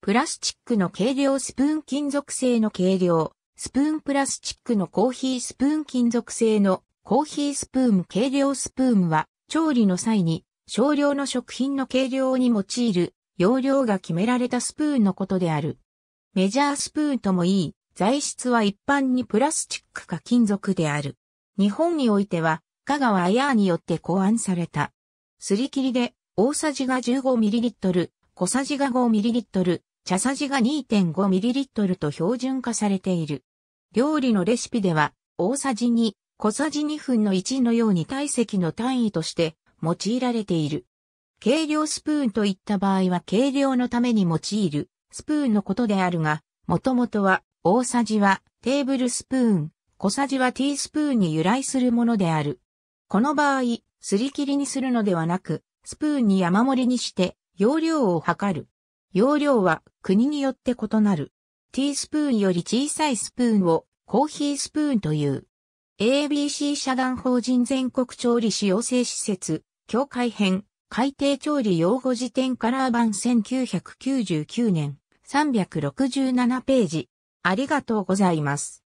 プラスチックの軽量スプーン金属製の軽量、スプーンプラスチックのコーヒースプーン金属製のコーヒースプーン軽量スプーンは、調理の際に少量の食品の軽量に用いる容量が決められたスプーンのことである。メジャースプーンともいい、材質は一般にプラスチックか金属である。日本においては、香川アヤーによって考案された。すり切りで、大さじが 15ml、小さじが 5ml、茶さじが 2.5ml と標準化されている。料理のレシピでは、大さじ2、小さじ2分の1のように体積の単位として用いられている。計量スプーンといった場合は計量のために用いるスプーンのことであるが、もともとは大さじはテーブルスプーン、小さじはティースプーンに由来するものである。この場合、すり切りにするのではなく、スプーンに山盛りにして容量を測る。容量は国によって異なる。ティースプーンより小さいスプーンをコーヒースプーンという。ABC 社団法人全国調理師養成施設、協会編、海底調理用語辞典カラー版1999年367ページ。ありがとうございます。